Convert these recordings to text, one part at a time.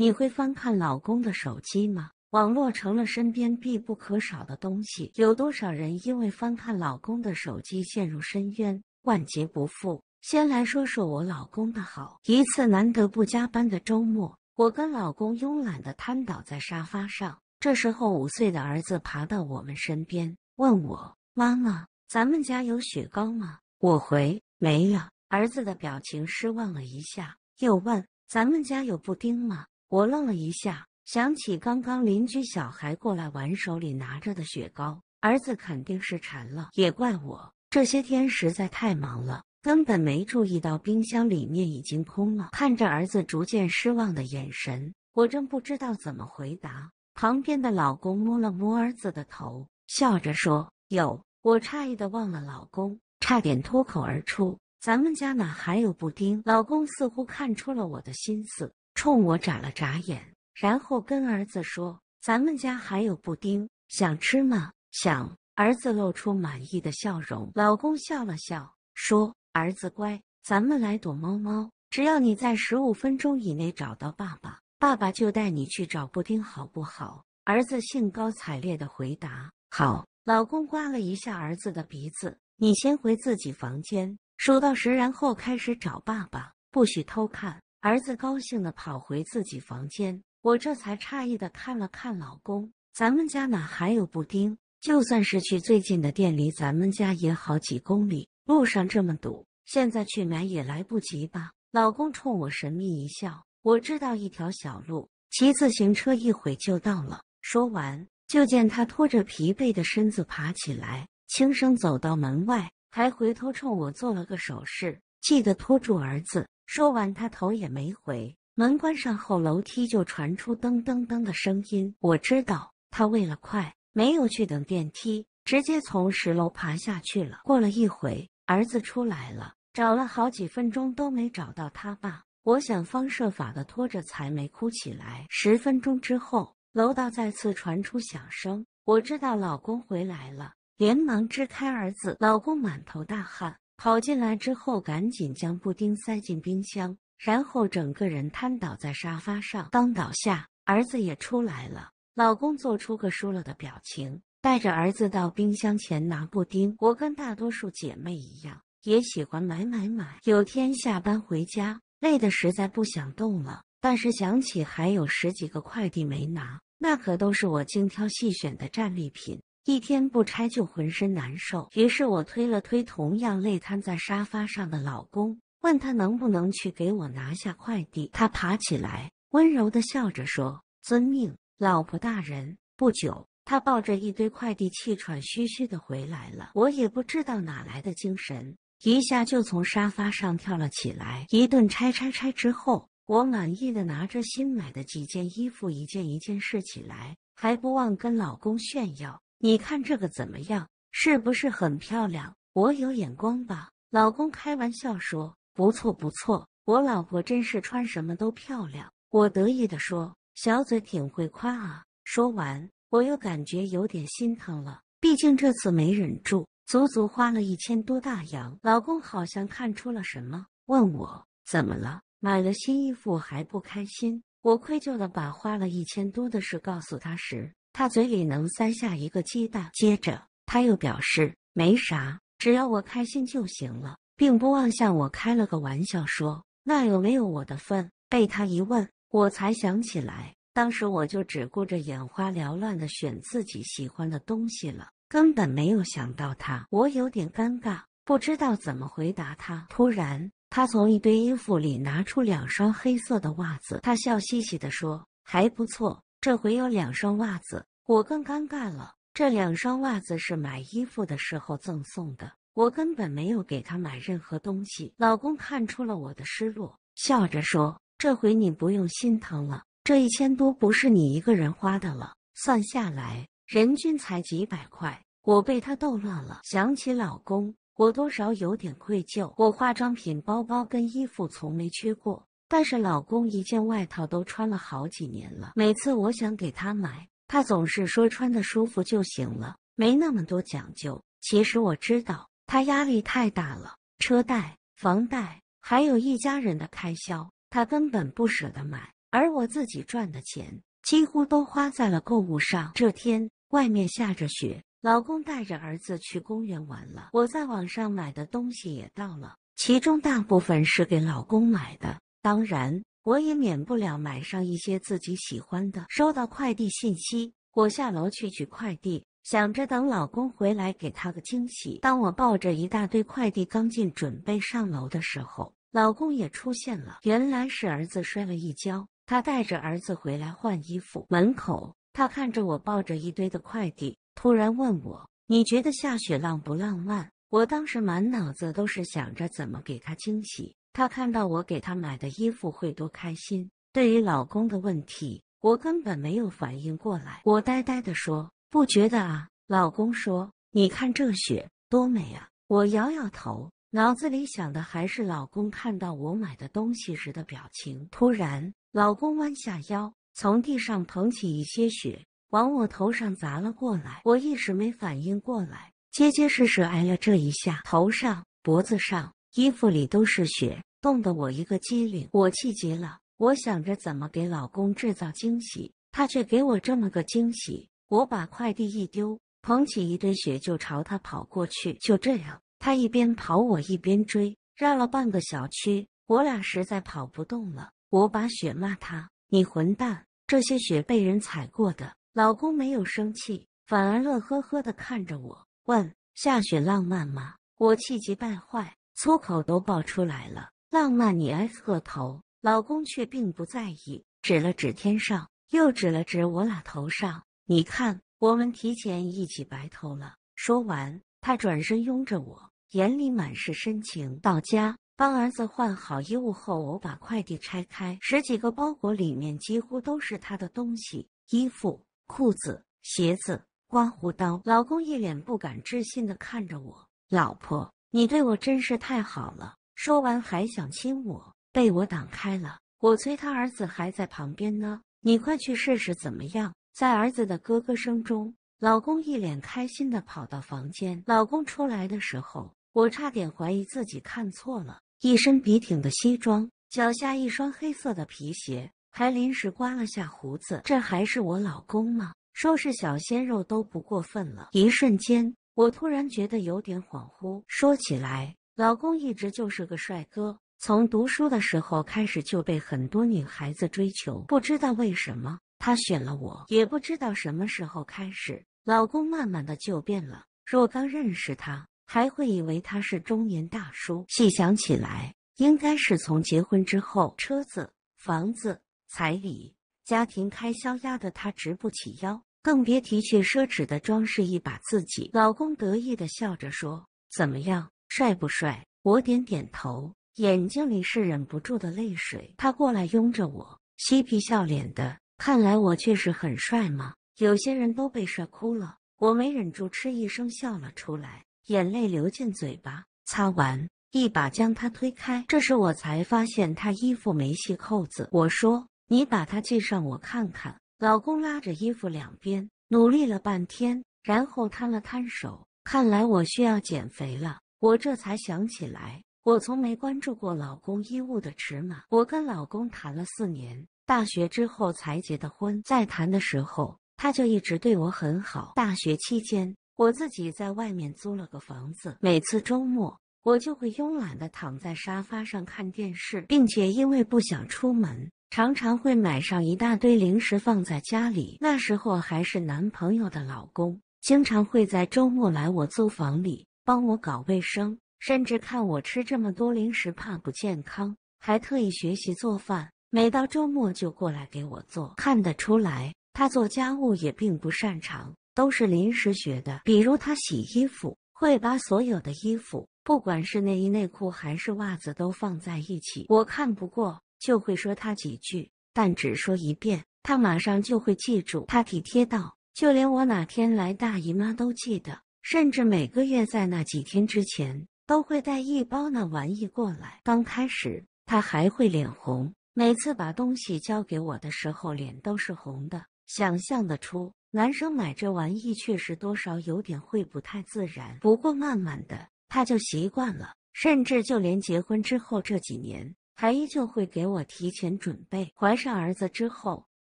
你会翻看老公的手机吗？网络成了身边必不可少的东西。有多少人因为翻看老公的手机陷入深渊，万劫不复？先来说说我老公的好。一次难得不加班的周末，我跟老公慵懒地瘫倒在沙发上。这时候，五岁的儿子爬到我们身边，问我：“妈妈，咱们家有雪糕吗？”我回：“没有。”儿子的表情失望了一下，又问：“咱们家有布丁吗？”我愣了一下，想起刚刚邻居小孩过来玩，手里拿着的雪糕，儿子肯定是馋了。也怪我，这些天实在太忙了，根本没注意到冰箱里面已经空了。看着儿子逐渐失望的眼神，我正不知道怎么回答。旁边的老公摸了摸儿子的头，笑着说：“有。”我诧异的望了老公，差点脱口而出：“咱们家哪还有布丁？”老公似乎看出了我的心思。冲我眨了眨眼，然后跟儿子说：“咱们家还有布丁，想吃吗？”“想。”儿子露出满意的笑容。老公笑了笑，说：“儿子乖，咱们来躲猫猫。只要你在十五分钟以内找到爸爸，爸爸就带你去找布丁，好不好？”儿子兴高采烈的回答：“好。”老公刮了一下儿子的鼻子：“你先回自己房间，数到十，然后开始找爸爸，不许偷看。”儿子高兴的跑回自己房间，我这才诧异的看了看老公：“咱们家哪还有布丁？就算是去最近的店，离咱们家也好几公里，路上这么堵，现在去买也来不及吧？”老公冲我神秘一笑：“我知道一条小路，骑自行车一会就到了。”说完，就见他拖着疲惫的身子爬起来，轻声走到门外，还回头冲我做了个手势：“记得拖住儿子。”说完，他头也没回，门关上后，楼梯就传出噔噔噔的声音。我知道他为了快，没有去等电梯，直接从十楼爬下去了。过了一回，儿子出来了，找了好几分钟都没找到他爸。我想方设法的拖着，才没哭起来。十分钟之后，楼道再次传出响声，我知道老公回来了，连忙支开儿子。老公满头大汗。跑进来之后，赶紧将布丁塞进冰箱，然后整个人瘫倒在沙发上。刚倒下，儿子也出来了。老公做出个输了的表情，带着儿子到冰箱前拿布丁。我跟大多数姐妹一样，也喜欢买买买。有天下班回家，累得实在不想动了，但是想起还有十几个快递没拿，那可都是我精挑细选的战利品。一天不拆就浑身难受，于是我推了推同样累瘫在沙发上的老公，问他能不能去给我拿下快递。他爬起来，温柔的笑着说：“遵命，老婆大人。”不久，他抱着一堆快递气喘吁吁的回来了。我也不知道哪来的精神，一下就从沙发上跳了起来，一顿拆拆拆之后，我满意的拿着新买的几件衣服，一件一件试起来，还不忘跟老公炫耀。你看这个怎么样？是不是很漂亮？我有眼光吧？老公开玩笑说：“不错不错，我老婆真是穿什么都漂亮。”我得意的说：“小嘴挺会夸啊。”说完，我又感觉有点心疼了，毕竟这次没忍住，足足花了一千多大洋。老公好像看出了什么，问我怎么了？买了新衣服还不开心？我愧疚的把花了一千多的事告诉他时。他嘴里能塞下一个鸡蛋，接着他又表示没啥，只要我开心就行了，并不忘向我开了个玩笑，说：“那有没有我的份？”被他一问，我才想起来，当时我就只顾着眼花缭乱的选自己喜欢的东西了，根本没有想到他。我有点尴尬，不知道怎么回答他。突然，他从一堆衣服里拿出两双黑色的袜子，他笑嘻嘻的说：“还不错。”这回有两双袜子，我更尴尬了。这两双袜子是买衣服的时候赠送的，我根本没有给他买任何东西。老公看出了我的失落，笑着说：“这回你不用心疼了，这一千多不是你一个人花的了，算下来人均才几百块。”我被他逗乐了，想起老公，我多少有点愧疚。我化妆品、包包跟衣服从没缺过。但是老公一件外套都穿了好几年了，每次我想给他买，他总是说穿的舒服就行了，没那么多讲究。其实我知道他压力太大了，车贷、房贷，还有一家人的开销，他根本不舍得买。而我自己赚的钱，几乎都花在了购物上。这天外面下着雪，老公带着儿子去公园玩了，我在网上买的东西也到了，其中大部分是给老公买的。当然，我也免不了买上一些自己喜欢的。收到快递信息，我下楼去取快递，想着等老公回来给他个惊喜。当我抱着一大堆快递刚进，准备上楼的时候，老公也出现了。原来是儿子摔了一跤，他带着儿子回来换衣服。门口，他看着我抱着一堆的快递，突然问我：“你觉得下雪浪不浪漫？”我当时满脑子都是想着怎么给他惊喜。她看到我给她买的衣服会多开心。对于老公的问题，我根本没有反应过来。我呆呆的说：“不觉得啊。”老公说：“你看这雪多美啊。”我摇摇头，脑子里想的还是老公看到我买的东西时的表情。突然，老公弯下腰，从地上捧起一些雪，往我头上砸了过来。我一时没反应过来，结结实实挨了这一下，头上、脖子上。衣服里都是雪，冻得我一个机灵。我气急了，我想着怎么给老公制造惊喜，他却给我这么个惊喜。我把快递一丢，捧起一堆雪就朝他跑过去。就这样，他一边跑，我一边追，绕了半个小区，我俩实在跑不动了。我把雪骂他：“你混蛋！这些雪被人踩过的。”老公没有生气，反而乐呵呵的看着我，问：“下雪浪漫吗？”我气急败坏。粗口都爆出来了，浪漫你 S 个头！老公却并不在意，指了指天上，又指了指我俩头上，你看，我们提前一起白头了。说完，他转身拥着我，眼里满是深情。到家，帮儿子换好衣物后，我把快递拆开，十几个包裹里面几乎都是他的东西：衣服、裤子、鞋子、刮胡刀。老公一脸不敢置信的看着我，老婆。你对我真是太好了！说完还想亲我，被我挡开了。我催他儿子还在旁边呢，你快去试试怎么样？在儿子的咯咯声中，老公一脸开心的跑到房间。老公出来的时候，我差点怀疑自己看错了。一身笔挺的西装，脚下一双黑色的皮鞋，还临时刮了下胡子。这还是我老公吗？说是小鲜肉都不过分了。一瞬间。我突然觉得有点恍惚。说起来，老公一直就是个帅哥，从读书的时候开始就被很多女孩子追求。不知道为什么，他选了我。也不知道什么时候开始，老公慢慢的就变了。若刚认识他，还会以为他是中年大叔。细想起来，应该是从结婚之后，车子、房子、彩礼、家庭开销压得他直不起腰。更别提去奢侈的装饰一把自己。老公得意的笑着说：“怎么样，帅不帅？”我点点头，眼睛里是忍不住的泪水。他过来拥着我，嬉皮笑脸的：“看来我确实很帅嘛。”有些人都被帅哭了，我没忍住，嗤一声笑了出来，眼泪流进嘴巴，擦完一把将他推开。这时我才发现他衣服没系扣子，我说：“你把它系上，我看看。”老公拉着衣服两边，努力了半天，然后摊了摊手，看来我需要减肥了。我这才想起来，我从没关注过老公衣物的尺码。我跟老公谈了四年，大学之后才结的婚。在谈的时候，他就一直对我很好。大学期间，我自己在外面租了个房子，每次周末我就会慵懒的躺在沙发上看电视，并且因为不想出门。常常会买上一大堆零食放在家里。那时候还是男朋友的老公，经常会在周末来我租房里帮我搞卫生，甚至看我吃这么多零食怕不健康，还特意学习做饭。每到周末就过来给我做。看得出来，他做家务也并不擅长，都是临时学的。比如他洗衣服，会把所有的衣服，不管是内衣内裤还是袜子，都放在一起。我看不过。就会说他几句，但只说一遍，他马上就会记住。他体贴到，就连我哪天来大姨妈都记得，甚至每个月在那几天之前都会带一包那玩意过来。刚开始他还会脸红，每次把东西交给我的时候脸都是红的。想象得出，男生买这玩意确实多少有点会不太自然。不过慢慢的他就习惯了，甚至就连结婚之后这几年。还依旧会给我提前准备。怀上儿子之后，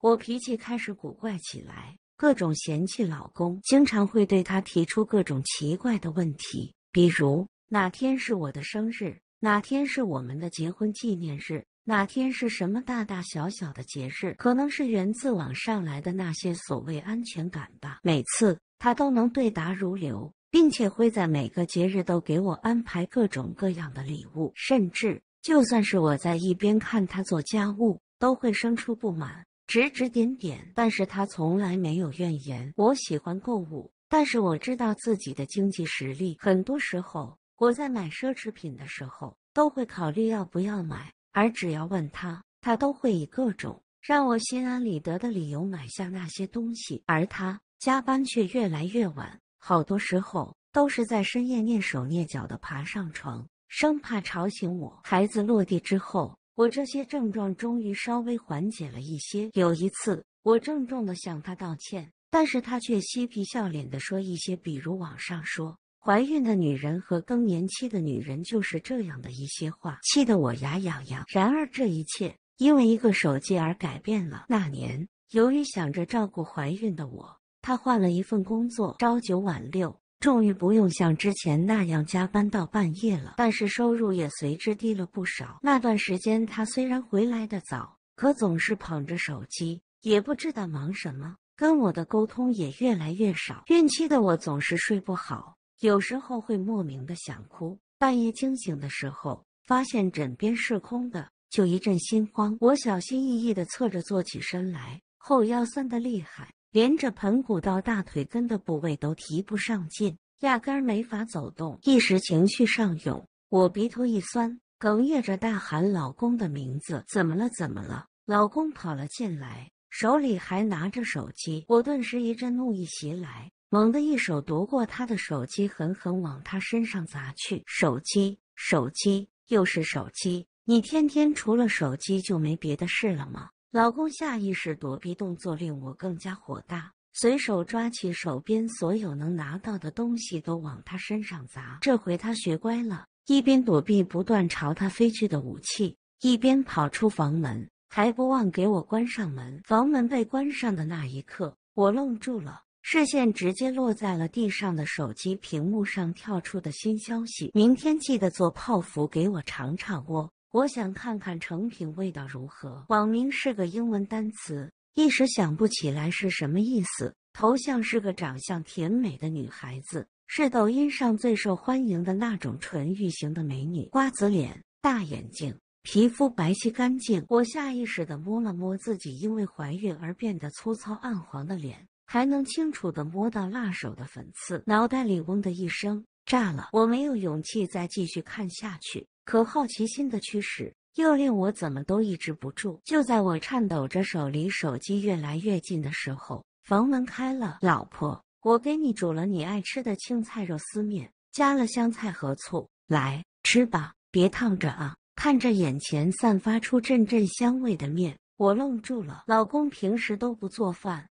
我脾气开始古怪起来，各种嫌弃老公，经常会对他提出各种奇怪的问题，比如哪天是我的生日，哪天是我们的结婚纪念日，哪天是什么大大小小的节日。可能是源自网上来的那些所谓安全感吧。每次他都能对答如流，并且会在每个节日都给我安排各种各样的礼物，甚至。就算是我在一边看他做家务，都会生出不满，指指点点。但是他从来没有怨言。我喜欢购物，但是我知道自己的经济实力。很多时候，我在买奢侈品的时候，都会考虑要不要买。而只要问他，他都会以各种让我心安理得的理由买下那些东西。而他加班却越来越晚，好多时候都是在深夜蹑手蹑脚的爬上床。生怕吵醒我。孩子落地之后，我这些症状终于稍微缓解了一些。有一次，我郑重的向他道歉，但是他却嬉皮笑脸的说一些，比如网上说怀孕的女人和更年期的女人就是这样的一些话，气得我牙痒痒。然而，这一切因为一个手机而改变了。那年，由于想着照顾怀孕的我，他换了一份工作，朝九晚六。终于不用像之前那样加班到半夜了，但是收入也随之低了不少。那段时间，他虽然回来的早，可总是捧着手机，也不知道忙什么，跟我的沟通也越来越少。孕期的我总是睡不好，有时候会莫名的想哭，半夜惊醒的时候，发现枕边是空的，就一阵心慌。我小心翼翼的侧着坐起身来，后腰酸的厉害。连着盆骨到大腿根的部位都提不上劲，压根儿没法走动。一时情绪上涌，我鼻头一酸，哽咽着大喊老公的名字：“怎么了？怎么了？”老公跑了进来，手里还拿着手机。我顿时一阵怒意袭来，猛地一手夺过他的手机，狠狠往他身上砸去。手机，手机，又是手机！你天天除了手机就没别的事了吗？老公下意识躲避动作，令我更加火大。随手抓起手边所有能拿到的东西，都往他身上砸。这回他学乖了，一边躲避不断朝他飞去的武器，一边跑出房门，还不忘给我关上门。房门被关上的那一刻，我愣住了，视线直接落在了地上的手机屏幕上跳出的新消息：“明天记得做泡芙给我尝尝哦。”我想看看成品味道如何。网名是个英文单词，一时想不起来是什么意思。头像是个长相甜美的女孩子，是抖音上最受欢迎的那种纯欲型的美女，瓜子脸，大眼睛，皮肤白皙干净。我下意识地摸了摸自己因为怀孕而变得粗糙暗黄的脸，还能清楚地摸到辣手的粉刺。脑袋里嗡的一声炸了，我没有勇气再继续看下去。可好奇心的驱使又令我怎么都抑制不住。就在我颤抖着手离手机越来越近的时候，房门开了。老婆，我给你煮了你爱吃的青菜肉丝面，加了香菜和醋，来吃吧，别烫着啊！看着眼前散发出阵阵香味的面，我愣住了。老公平时都不做饭，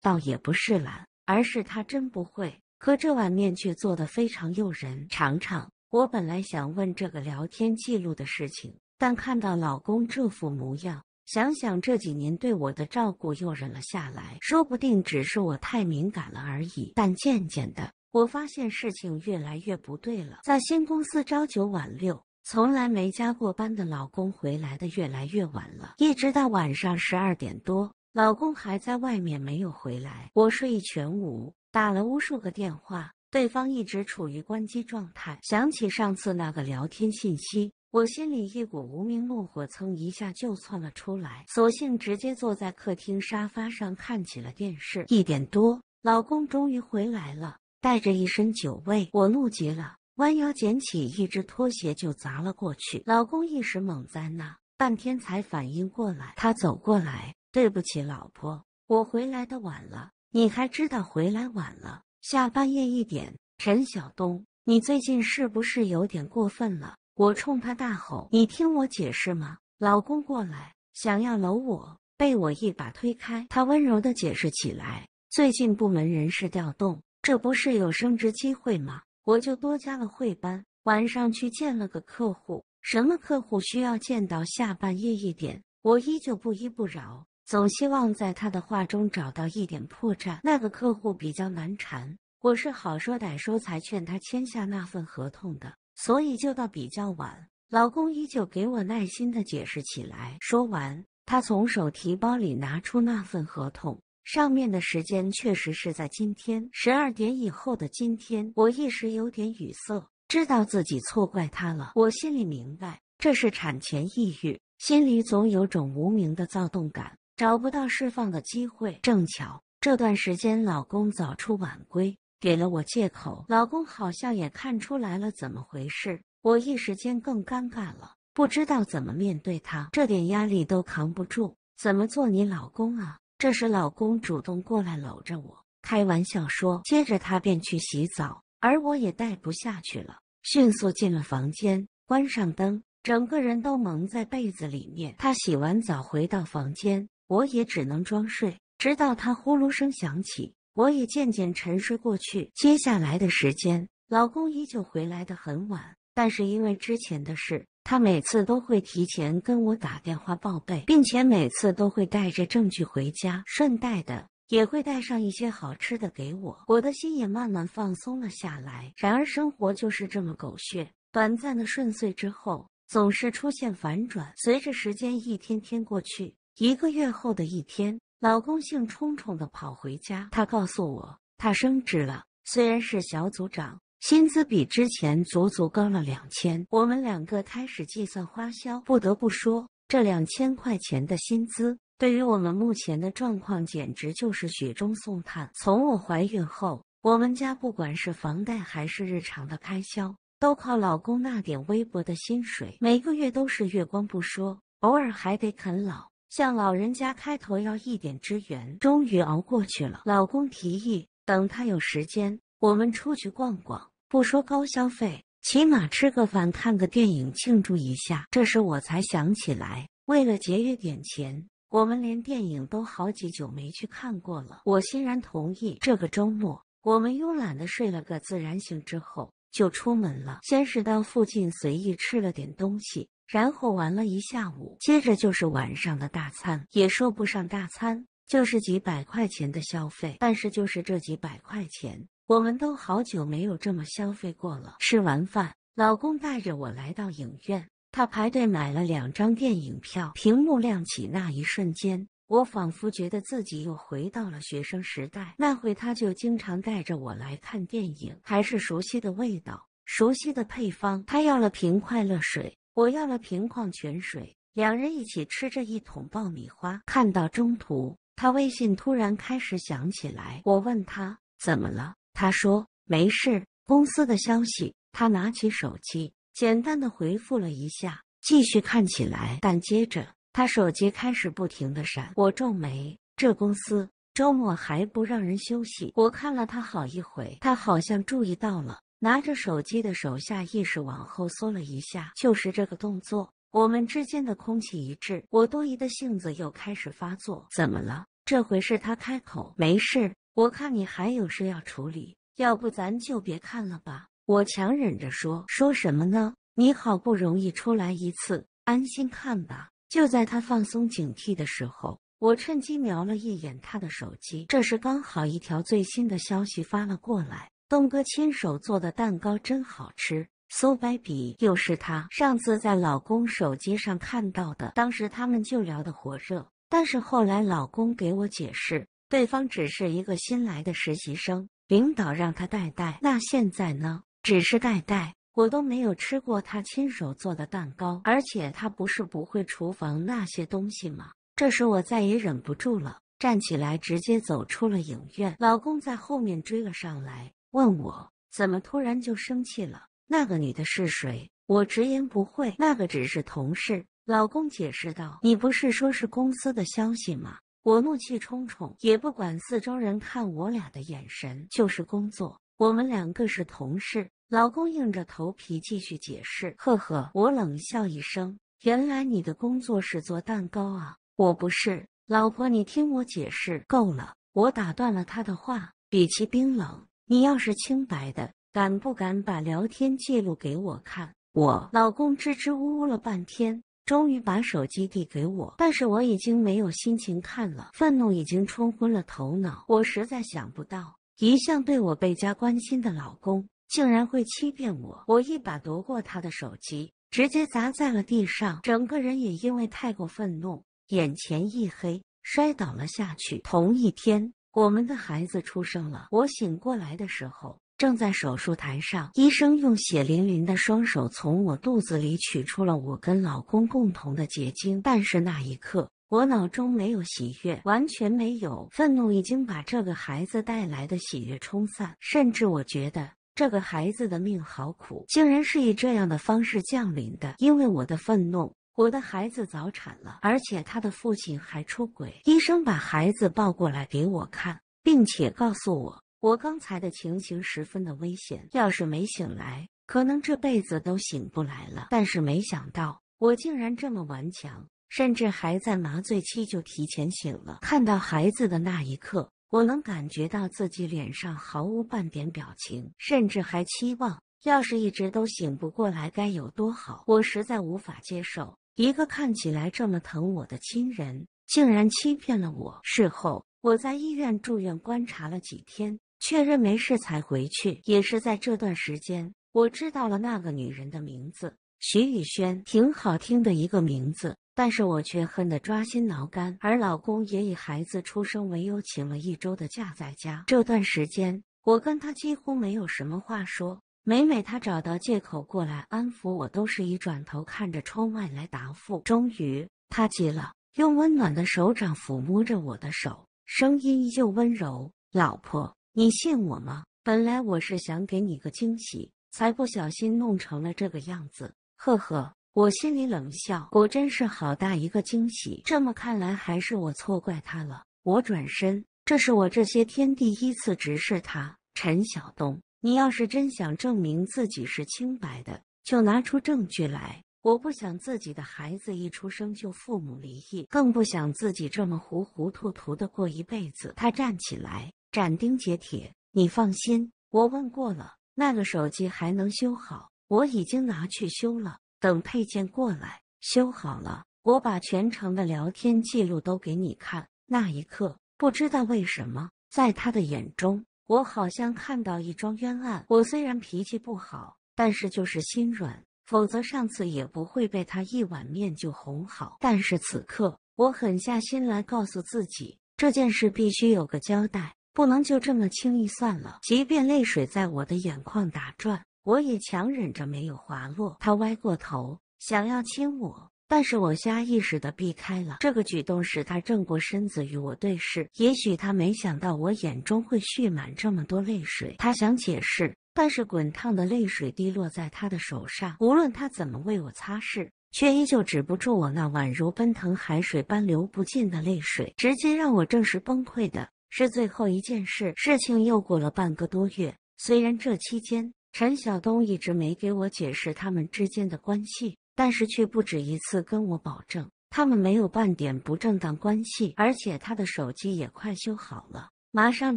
倒也不是懒。而是他真不会，可这碗面却做的非常诱人。尝尝。我本来想问这个聊天记录的事情，但看到老公这副模样，想想这几年对我的照顾，又忍了下来。说不定只是我太敏感了而已。但渐渐的，我发现事情越来越不对了。在新公司朝九晚六，从来没加过班的老公回来的越来越晚了，一直到晚上十二点多。老公还在外面没有回来，我睡意全无，打了无数个电话，对方一直处于关机状态。想起上次那个聊天信息，我心里一股无名怒火，蹭一下就窜了出来。索性直接坐在客厅沙发上看起了电视。一点多，老公终于回来了，带着一身酒味，我怒极了，弯腰捡起一只拖鞋就砸了过去。老公一时懵在那，半天才反应过来，他走过来。对不起，老婆，我回来的晚了。你还知道回来晚了？下半夜一点，陈晓东，你最近是不是有点过分了？我冲他大吼：“你听我解释吗？”老公过来想要搂我，被我一把推开。他温柔的解释起来：“最近部门人事调动，这不是有升职机会吗？我就多加了会班，晚上去见了个客户。什么客户需要见到下半夜一点？”我依旧不依不饶。总希望在他的话中找到一点破绽。那个客户比较难缠，我是好说歹说才劝他签下那份合同的，所以就到比较晚。老公依旧给我耐心的解释起来。说完，他从手提包里拿出那份合同，上面的时间确实是在今天十二点以后的今天。我一时有点语塞，知道自己错怪他了。我心里明白，这是产前抑郁，心里总有种无名的躁动感。找不到释放的机会，正巧这段时间老公早出晚归，给了我借口。老公好像也看出来了怎么回事，我一时间更尴尬了，不知道怎么面对他，这点压力都扛不住，怎么做你老公啊？这时老公主动过来搂着我，开玩笑说，接着他便去洗澡，而我也待不下去了，迅速进了房间，关上灯，整个人都蒙在被子里面。他洗完澡回到房间。我也只能装睡，直到他呼噜声响起，我也渐渐沉睡过去。接下来的时间，老公依旧回来的很晚，但是因为之前的事，他每次都会提前跟我打电话报备，并且每次都会带着证据回家，顺带的也会带上一些好吃的给我。我的心也慢慢放松了下来。然而，生活就是这么狗血，短暂的顺遂之后，总是出现反转。随着时间一天天过去。一个月后的一天，老公兴冲冲的跑回家，他告诉我他升职了，虽然是小组长，薪资比之前足足高了两千。我们两个开始计算花销，不得不说，这两千块钱的薪资对于我们目前的状况简直就是雪中送炭。从我怀孕后，我们家不管是房贷还是日常的开销，都靠老公那点微薄的薪水，每个月都是月光不说，偶尔还得啃老。向老人家开头要一点支援，终于熬过去了。老公提议，等他有时间，我们出去逛逛，不说高消费，起码吃个饭、看个电影，庆祝一下。这时我才想起来，为了节约点钱，我们连电影都好几久没去看过了。我欣然同意。这个周末，我们慵懒的睡了个自然醒之后，就出门了。先是到附近随意吃了点东西。然后玩了一下午，接着就是晚上的大餐，也说不上大餐，就是几百块钱的消费。但是就是这几百块钱，我们都好久没有这么消费过了。吃完饭，老公带着我来到影院，他排队买了两张电影票。屏幕亮起那一瞬间，我仿佛觉得自己又回到了学生时代。那会他就经常带着我来看电影，还是熟悉的味道，熟悉的配方。他要了瓶快乐水。我要了瓶矿泉水，两人一起吃着一桶爆米花。看到中途，他微信突然开始响起来。我问他怎么了，他说没事，公司的消息。他拿起手机，简单的回复了一下，继续看起来。但接着，他手机开始不停的闪。我皱眉，这公司周末还不让人休息。我看了他好一会，他好像注意到了。拿着手机的手下意识往后缩了一下，就是这个动作。我们之间的空气一致，我多疑的性子又开始发作。怎么了？这回是他开口。没事，我看你还有事要处理，要不咱就别看了吧。我强忍着说：“说什么呢？你好不容易出来一次，安心看吧。”就在他放松警惕的时候，我趁机瞄了一眼他的手机，这时刚好一条最新的消息发了过来。东哥亲手做的蛋糕真好吃。苏白比又是他，上次在老公手机上看到的，当时他们就聊得火热。但是后来老公给我解释，对方只是一个新来的实习生，领导让他带带。那现在呢？只是带带，我都没有吃过他亲手做的蛋糕，而且他不是不会厨房那些东西吗？这时我再也忍不住了，站起来直接走出了影院。老公在后面追了上来。问我怎么突然就生气了？那个女的是谁？我直言不讳，那个只是同事。老公解释道：“你不是说是公司的消息吗？”我怒气冲冲，也不管四周人看我俩的眼神，就是工作。我们两个是同事。老公硬着头皮继续解释：“呵呵。”我冷笑一声：“原来你的工作是做蛋糕啊？”我不是，老婆，你听我解释。够了！我打断了他的话，语气冰冷。你要是清白的，敢不敢把聊天记录给我看？我老公支支吾吾了半天，终于把手机递给我，但是我已经没有心情看了，愤怒已经冲昏了头脑。我实在想不到，一向对我倍加关心的老公竟然会欺骗我。我一把夺过他的手机，直接砸在了地上，整个人也因为太过愤怒，眼前一黑，摔倒了下去。同一天。我们的孩子出生了。我醒过来的时候，正在手术台上，医生用血淋淋的双手从我肚子里取出了我跟老公共同的结晶。但是那一刻，我脑中没有喜悦，完全没有。愤怒已经把这个孩子带来的喜悦冲散，甚至我觉得这个孩子的命好苦，竟然是以这样的方式降临的。因为我的愤怒。我的孩子早产了，而且他的父亲还出轨。医生把孩子抱过来给我看，并且告诉我，我刚才的情形十分的危险，要是没醒来，可能这辈子都醒不来了。但是没想到，我竟然这么顽强，甚至还在麻醉期就提前醒了。看到孩子的那一刻，我能感觉到自己脸上毫无半点表情，甚至还期望，要是一直都醒不过来该有多好。我实在无法接受。一个看起来这么疼我的亲人，竟然欺骗了我。事后我在医院住院观察了几天，确认没事才回去。也是在这段时间，我知道了那个女人的名字——徐宇轩，挺好听的一个名字，但是我却恨得抓心挠肝。而老公也以孩子出生为由，请了一周的假在家。这段时间，我跟他几乎没有什么话说。每每他找到借口过来安抚我，都是一转头看着窗外来答复。终于，他急了，用温暖的手掌抚摸着我的手，声音依旧温柔：“老婆，你信我吗？”本来我是想给你个惊喜，才不小心弄成了这个样子。呵呵，我心里冷笑，果真是好大一个惊喜。这么看来，还是我错怪他了。我转身，这是我这些天第一次直视他，陈晓东。你要是真想证明自己是清白的，就拿出证据来。我不想自己的孩子一出生就父母离异，更不想自己这么糊糊涂涂的过一辈子。他站起来，斩钉截铁：“你放心，我问过了，那个手机还能修好，我已经拿去修了，等配件过来修好了，我把全程的聊天记录都给你看。”那一刻，不知道为什么，在他的眼中。我好像看到一桩冤案。我虽然脾气不好，但是就是心软，否则上次也不会被他一碗面就哄好。但是此刻，我狠下心来告诉自己，这件事必须有个交代，不能就这么轻易算了。即便泪水在我的眼眶打转，我也强忍着没有滑落。他歪过头，想要亲我。但是我下意识地避开了，这个举动使他正过身子与我对视。也许他没想到我眼中会蓄满这么多泪水。他想解释，但是滚烫的泪水滴落在他的手上，无论他怎么为我擦拭，却依旧止不住我那宛如奔腾海水般流不尽的泪水。直接让我正式崩溃的是最后一件事。事情又过了半个多月，虽然这期间陈晓东一直没给我解释他们之间的关系。但是却不止一次跟我保证，他们没有半点不正当关系，而且他的手机也快修好了，马上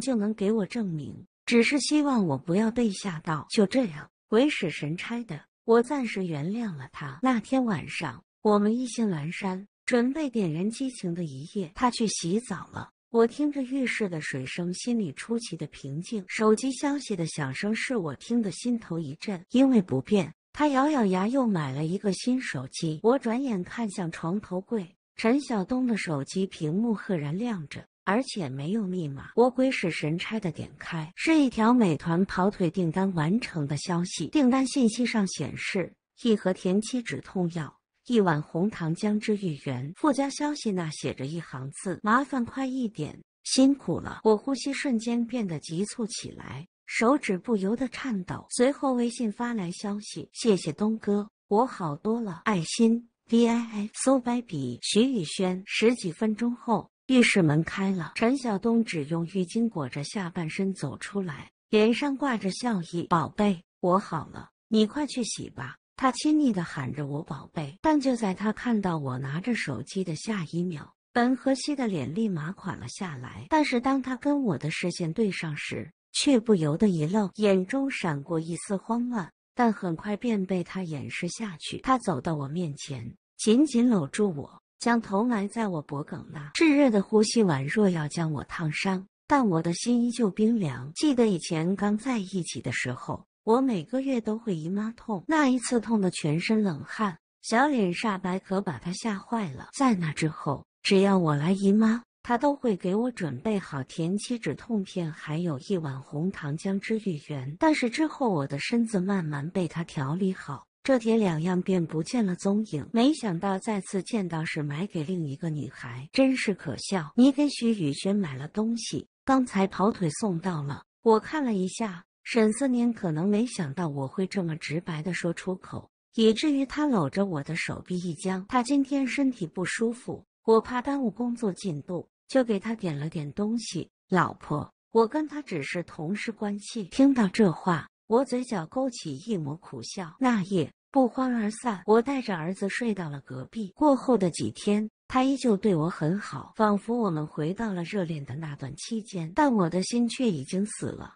就能给我证明。只是希望我不要被吓到。就这样，鬼使神差的，我暂时原谅了他。那天晚上，我们意兴阑珊，准备点燃激情的一夜，他去洗澡了。我听着浴室的水声，心里出奇的平静。手机消息的响声，是我听得心头一震，因为不便，他咬咬牙，又买了一个新手机。我转眼看向床头柜，陈晓东的手机屏幕赫然亮着，而且没有密码。我鬼使神差的点开，是一条美团跑腿订单完成的消息。订单信息上显示一盒田七止痛药，一碗红糖姜汁芋圆。附加消息那写着一行字：“麻烦快一点，辛苦了。”我呼吸瞬间变得急促起来。手指不由得颤抖，随后微信发来消息：“谢谢东哥，我好多了。”爱心 V I F 搜 baby 徐宇轩。十几分钟后，浴室门开了，陈晓东只用浴巾裹着下半身走出来，脸上挂着笑意：“宝贝，我好了，你快去洗吧。”他亲昵的喊着我“宝贝”，但就在他看到我拿着手机的下一秒，本和西的脸立马垮了下来。但是当他跟我的视线对上时，却不由得一愣，眼中闪过一丝慌乱，但很快便被他掩饰下去。他走到我面前，紧紧搂住我，将头埋在我脖梗那，炙热的呼吸宛若要将我烫伤，但我的心依旧冰凉。记得以前刚在一起的时候，我每个月都会姨妈痛，那一次痛得全身冷汗，小脸煞白，可把他吓坏了。在那之后，只要我来姨妈。他都会给我准备好田七止痛片，还有一碗红糖姜汁玉圆。但是之后我的身子慢慢被他调理好，这两样便不见了踪影。没想到再次见到是买给另一个女孩，真是可笑。你给许雨轩买了东西，刚才跑腿送到了。我看了一下，沈思年可能没想到我会这么直白的说出口，以至于他搂着我的手臂一僵。他今天身体不舒服，我怕耽误工作进度。就给他点了点东西。老婆，我跟他只是同事关系。听到这话，我嘴角勾起一抹苦笑。那夜不欢而散，我带着儿子睡到了隔壁。过后的几天，他依旧对我很好，仿佛我们回到了热恋的那段期间。但我的心却已经死了。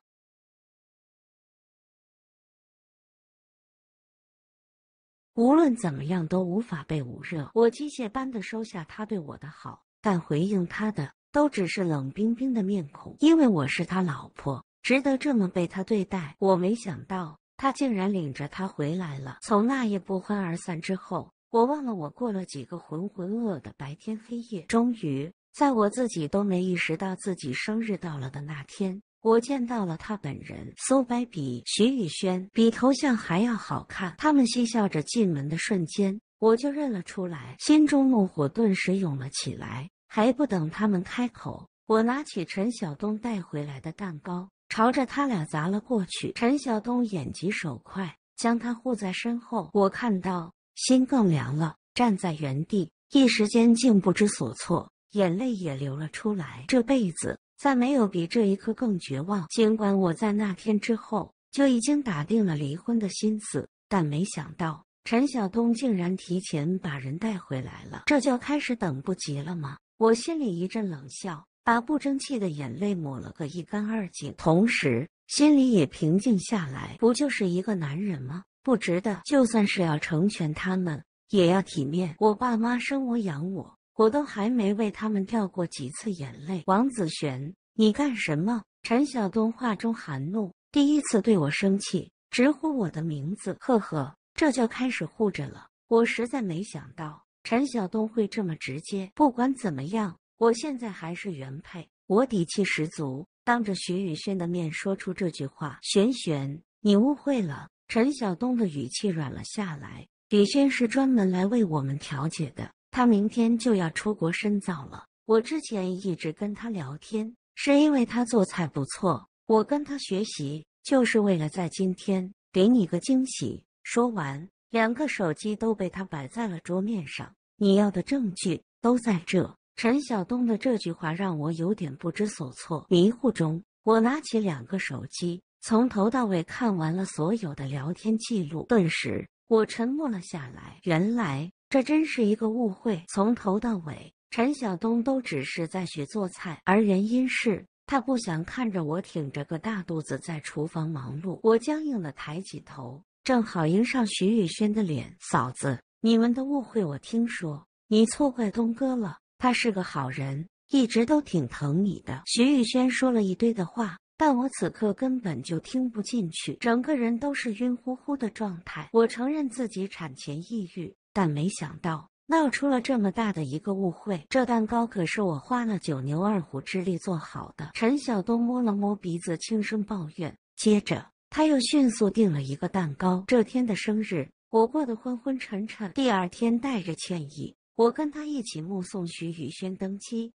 无论怎么样都无法被捂热。我机械般的收下他对我的好。但回应他的都只是冷冰冰的面孔，因为我是他老婆，值得这么被他对待。我没想到他竟然领着他回来了。从那夜不欢而散之后，我忘了我过了几个浑浑噩的白天黑夜。终于，在我自己都没意识到自己生日到了的那天，我见到了他本人。苏白比徐宇轩比头像还要好看。他们嬉笑着进门的瞬间。我就认了出来，心中怒火顿时涌了起来。还不等他们开口，我拿起陈晓东带回来的蛋糕，朝着他俩砸了过去。陈晓东眼疾手快，将他护在身后。我看到，心更凉了，站在原地，一时间竟不知所措，眼泪也流了出来。这辈子，再没有比这一刻更绝望。尽管我在那天之后就已经打定了离婚的心思，但没想到。陈晓东竟然提前把人带回来了，这就开始等不及了吗？我心里一阵冷笑，把不争气的眼泪抹了个一干二净，同时心里也平静下来。不就是一个男人吗？不值得。就算是要成全他们，也要体面。我爸妈生我养我，我都还没为他们掉过几次眼泪。王子璇，你干什么？陈晓东话中含怒，第一次对我生气，直呼我的名字。呵呵。这就开始护着了。我实在没想到陈晓东会这么直接。不管怎么样，我现在还是原配，我底气十足，当着徐宇轩的面说出这句话：“璇璇，你误会了。”陈晓东的语气软了下来。宇轩是专门来为我们调解的，他明天就要出国深造了。我之前一直跟他聊天，是因为他做菜不错，我跟他学习，就是为了在今天给你个惊喜。说完，两个手机都被他摆在了桌面上。你要的证据都在这。陈晓东的这句话让我有点不知所措。迷糊中，我拿起两个手机，从头到尾看完了所有的聊天记录。顿时，我沉默了下来。原来，这真是一个误会。从头到尾，陈晓东都只是在学做菜，而原因是他不想看着我挺着个大肚子在厨房忙碌。我僵硬的抬起头。正好迎上徐宇轩的脸，嫂子，你们的误会我听说，你错怪东哥了，他是个好人，一直都挺疼你的。徐宇轩说了一堆的话，但我此刻根本就听不进去，整个人都是晕乎乎的状态。我承认自己产前抑郁，但没想到闹出了这么大的一个误会。这蛋糕可是我花了九牛二虎之力做好的。陈晓东摸了摸鼻子，轻声抱怨，接着。他又迅速订了一个蛋糕。这天的生日，我过得昏昏沉沉。第二天，带着歉意，我跟他一起目送徐宇轩登机。